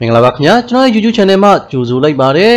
မင်္ဂလာပါခင်ဗျာကျွန်တော်ရဲ့ YouTube channel မှာကြိုဆိုလိုက်ပါတယ်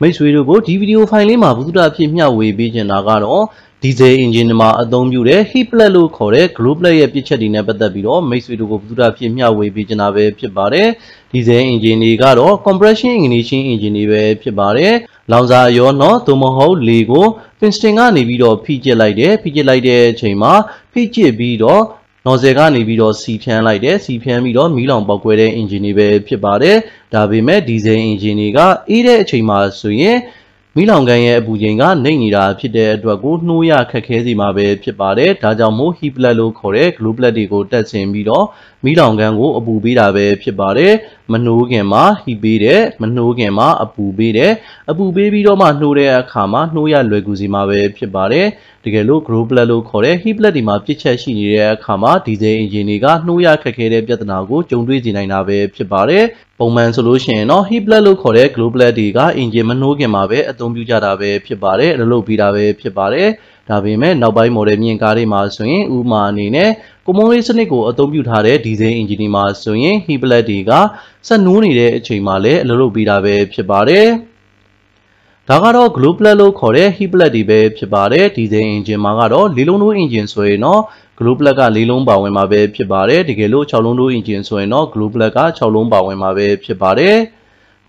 မိတ်ဆွေတို့ကိုဒီဗီဒီယိုဖိုင်လေးမှာဘုသူတအဖြစ်မျှဝေပေးချင်တာကတော့ diesel engine မှာအသုံးပြုတဲ့ heat plate လို့ခေါ်တဲ့ glow plate ရဲ့ပြည့်ချက်တွေနဲ့ပတ်သက်ပြီးတော့မိတ်ဆွေတို့ကိုဘုသူတအဖြစ်မျှဝေပေးချင်တာပဲဖြစ်ပါတယ် diesel engine တွေကတော့ compression ignition engine တွေပဲဖြစ်ပါတယ်လောင်စာရောနော်သို့မဟုတ်လေကို piston ကနေပြီးတော့ဖိကျစ်လိုက်တယ်ဖိကျစ်လိုက်တဲ့အချိန်မှာဖိကျစ်ပြီးတော့နော်ဆယ်ကနေပြီးတော့စီဖြန်းလိုက်တယ်စီဖြန်းပြီးတော့မီးလောင်ပေါက်ကွဲတဲ့ engine တွေပဲဖြစ်ပါတယ်ဒါပေမဲ့ diesel engine တွေကအေးတဲ့အချိန်မှာဆိုရင်မီးလောင်ကန်ရဲ့အပူချိန်ကနှိမ့်နေတာဖြစ်တဲ့အတွက်ကိုနှိုးရခက်ခဲစီမှာပဲဖြစ်ပါတယ်ဒါကြောင့်မို့ heat plat လို့ခေါ်တဲ့ glue plat တွေကိုတက်ဆင်ပြီးတော့မီးလောင်ကန်ကိုအပူပေးတာပဲဖြစ်ပါတယ်မနှိုးခင်မှာဟိပေးတယ်မနှိုးခင်မှာ အပူပေးတယ်အပူပေးပြီးတော့မှနှိုးတဲ့အခါမှာနှိုးရလွယ်ကူစီမှာပဲဖြစ်ပါတယ်တကယ်လို့ grow blood လို့ခေါ်တဲ့ hip blood ဒီမှာပြစ်ချက်ရှိနေတဲ့အခါမှာ diesel engine တွေကနှိုးရခက်ခဲတဲ့ပြဿနာကိုကြုံတွေ့စေနိုင်တာပဲဖြစ်ပါတယ်ပုံမှန်ဆိုလို့ရှိရင်တော့ hip blood လို့ခေါ်တဲ့ glow blood တွေက engine မနှိုးခင်မှာပဲအသုံးပြုကြတာပဲဖြစ်ပါတယ်အလုပ်လုပ်ပြီးတာပဲဖြစ်ပါတယ်ဒါပေမဲ့နောက်ပိုင်းမော်ဒယ်မြင်ကားတွေမှာဆိုရင်ဥမာအနေနဲ့ကွန်မွန်ရေးစနစ်ကိုအသုံးပြုထားတဲ့ဒီဇိုင်းအင်ဂျင်နီမှာဆိုရင်ဟီပလက်တွေကဆက်နိုးနေတဲ့အချိန်မှာလည်းအလုပ်လုပ်ပေးတာပဲဖြစ်ပါတယ်ဒါကတော့ glue plug လို့ခေါ်တဲ့ heat plug တွေပဲဖြစ်ပါတယ်ဒီဇိုင်းအင်ဂျင်မှာကတော့လေးလုံးတို့အင်ဂျင်ဆိုရင်တော့ glue plug ကလေးလုံးပါဝင်မှာပဲဖြစ်ပါတယ်တကယ်လို့6လုံးတို့အင်ဂျင်ဆိုရင်တော့ glue plug က6လုံးပါဝင်မှာပဲဖြစ်ပါတယ်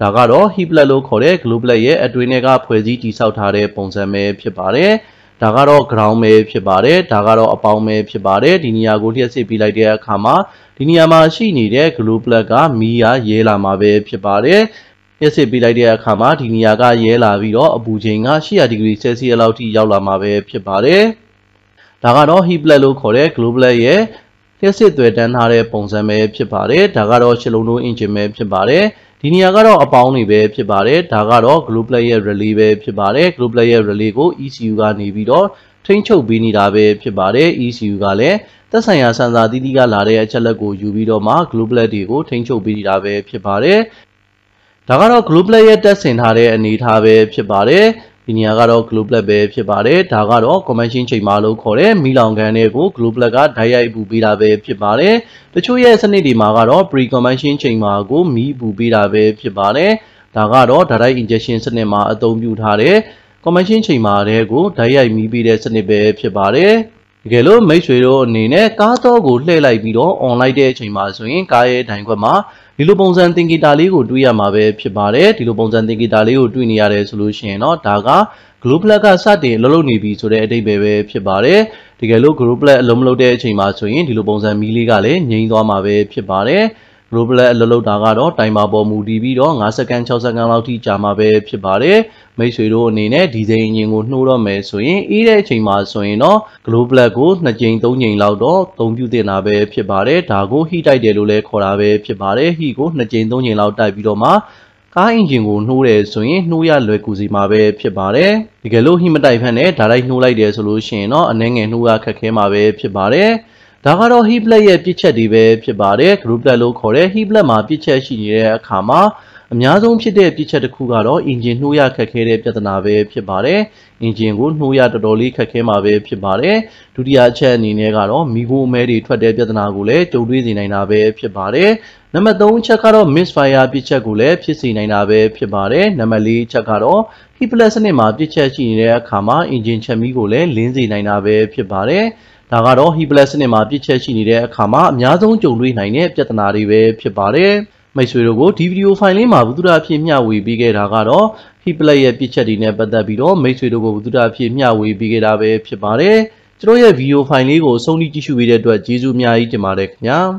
ဒါကတော့ heat plug လို့ခေါ်တဲ့ glue plug ရဲ့အတွင်းထဲကဖွဲ့စည်းတည်ဆောက်ထားတဲ့ပုံစံပဲဖြစ်ပါတယ်။ဒါကတော့ ground ပဲဖြစ်ပါတယ်ဒါကတော့အပေါင်းပဲဖြစ်ပါတယ်ဒီနေရာကိုလျှက်စစ်ပြီးလိုက်တဲ့အခါမှာဒီနေရာမှာရှိနေတဲ့ glue plug ကမီးရရဲလာမှာပဲဖြစ်ပါတယ်ရစ်စစ်ပြီးလိုက်တဲ့အခါမှာဒီနေရာကရဲလာပြီးတော့အပူချိန်က100ဒီဂရီဆယ်စီယပ်လောက်ထိရောက်လာမှာပဲဖြစ်ပါတယ်။ဒါကတော့ heat plate လို့ခေါ်တဲ့ glow plate ရဲ့လျှက်စစ်သွယ်တန်းထားတဲ့ပုံစံပဲဖြစ်ပါတယ်။ဒါကတော့ရှစ်လုံးတို့ engine ပဲဖြစ်ပါတယ်။ဒီနေရာကတော့အပေါင်းတွေပဲဖြစ်ပါတယ်ဒါကတော့ global player relay ပဲဖြစ်ပါတယ် global player relay ကို ECU ကနေပြီးတော့ထိန်းချုပ်ပေးနေတာပဲဖြစ်ပါတယ် ECU ကလည်းသက်ဆိုင်ရာစံစာတီးတီးကလာတဲ့အချက်လက်ကိုယူပြီးတော့မှ global တွေကိုထိန်းချုပ်ပေးနေတာပဲဖြစ်ပါတယ်ဒါကတော့ global ရဲ့တက်ဆင်ထားတဲ့အနေအထားပဲဖြစ်ပါတယ်ဒီနေရာကတော့ glow black ပဲဖြစ်ပါတယ်ဒါကတော့ conversion ချိန်မှာလို့ခေါ်တဲ့မီလောင်ကန်တွေကို glow black ကဓာတ်ရိုက်ပူပေးတာပဲဖြစ်ပါတယ်တချို့ရဲ့စနစ်တွေမှာကတော့ pre conversion ချိန်မှာကိုမီးပူပေးတာပဲဖြစ်ပါတယ်ဒါကတော့ဓာတ်ရိုက် injection စနစ်မှာအသုံးပြုထားတဲ့ conversion ချိန်မှာတွေကိုဓာတ်ရိုက်မီးပေးတဲ့စနစ်ပဲဖြစ်ပါတယ်တကယ်လို့မိတ်ဆွေတို့အနေနဲ့ကားတော့ကိုလှည့်လိုက်ပြီးတော့ online တဲ့အချိန်မှာဆိုရင်ကားရဲ့ဒိုင်ခွက်မှာဒီလိုပုံစံသင်္ကေတလေးကိုတွေ့ရမှာပဲဖြစ်ပါတယ်ဒီလိုပုံစံသင်္ကေတလေးကိုတွေ့နေရတယ်ဆိုလို့ရှိရင်တော့ဒါက global flag ကစတင်လှုပ်လှုပ်နေပြီဆိုတဲ့အတိတ်ပဲပဲဖြစ်ပါတယ်တကယ်လို့ global flag အလုံးမလုပ်တဲ့အချိန်မှာဆိုရင်ဒီလိုပုံစံမီးလေးကလည်းငြိမ်းသွားမှာပဲဖြစ်ပါတယ် Global အလုပ်လုပ်တာကတော့တိုင်ပါပေါ်မူတည်ပြီးတော့5စက္ကန့်6စက္ကန့်လောက်ထိကြာမှာပဲဖြစ်ပါတယ်မိတ်ဆွေတို့အနေနဲ့ဒီဇိုင်းအင်ဂျင်ကိုနှိုးတော့မယ်ဆိုရင်အေးတဲ့အချိန်မှာဆိုရင်တော့ Global ကို2ကြိမ်3ကြိမ်လောက်တော့အသုံးပြုတင်တာပဲဖြစ်ပါတယ်ဒါကိုဟီတိုက်တယ်လို့လည်းခေါ်တာပဲဖြစ်ပါတယ်ဟီကို2ကြိမ်3ကြိမ်လောက်တိုက်ပြီးတော့မှကားအင်ဂျင်ကိုနှိုးတယ်ဆိုရင်နှိုးရလွယ်ကူစီမှာပဲဖြစ်ပါတယ်။တကယ်လို့ဟိမတိုက်ဖက်နဲ့ဒါလိုက်နှိုးလိုက်တယ်ဆိုလို့ရှိရင်တော့အနှဲငယ်နှိုးရခက်ခဲမှာပဲဖြစ်ပါတယ်။ဒါကတော့ heap lag ရဲ့ ပြစ်ချက်တွေပဲဖြစ်ပါတယ် group lag လို့ခေါ်တဲ့ heap lag မှာပြစ်ချက်ရှိနေတဲ့အခါမှာအများဆုံးဖြစ်တဲ့ပြစ်ချက်တစ်ခုကတော့ engine နှိုးရခက်ခဲတဲ့ပြဿနာပဲဖြစ်ပါတယ်။ engine ကိုနှိုးရတော်တော်လေးခက်ခဲမှာပဲဖြစ်ပါတယ်။ဒုတိယအချက်အနေနဲ့ကတော့မီးခိုးမဲတွေထွက်တဲ့ပြဿနာကိုလည်းကြုံတွေ့စေနိုင်တာပဲဖြစ်ပါတယ်။နံပါတ်3အချက်ကတော့ misfire ပြစ်ချက်ကိုလည်းဖြစ်စေနိုင်တာပဲဖြစ်ပါတယ်။နံပါတ်4အချက်ကတော့ heat plus စနစ်မှာပြစ်ချက်ရှိနေတဲ့အခါမှာ engine ချက်မီးကိုလည်းလင်းစေနိုင်တာပဲဖြစ်ပါတယ်။ဒါကတော့ဟီပလက်စနစ်မှာပြည့်ချက်ရှိနေတဲ့အခါမှာအများဆုံးကြုံတွေ့နိုင်တဲ့ပြဿနာတွေပဲဖြစ်ပါတယ်။မိတ်ဆွေတို့ကိုဒီဗီဒီယိုဖိုင်လေးမှာဘုသူရအဖြစ်မျှဝေပေးခဲ့တာကတော့ဟီပလက်ရဲ့ပြည့်ချက်တွေနဲ့ပတ်သက်ပြီးတော့မိတ်ဆွေတို့ကိုဘုသူရအဖြစ်မျှဝေပေးခဲ့တာပဲဖြစ်ပါတယ်။ကျွန်တော်ရဲ့ဗီဒီယိုဖိုင်လေးကိုအဆုံးထိကြည့်ရှုပေးတဲ့အတွက်ကျေးဇူးအများကြီးတင်ပါတယ်ခင်ဗျာ။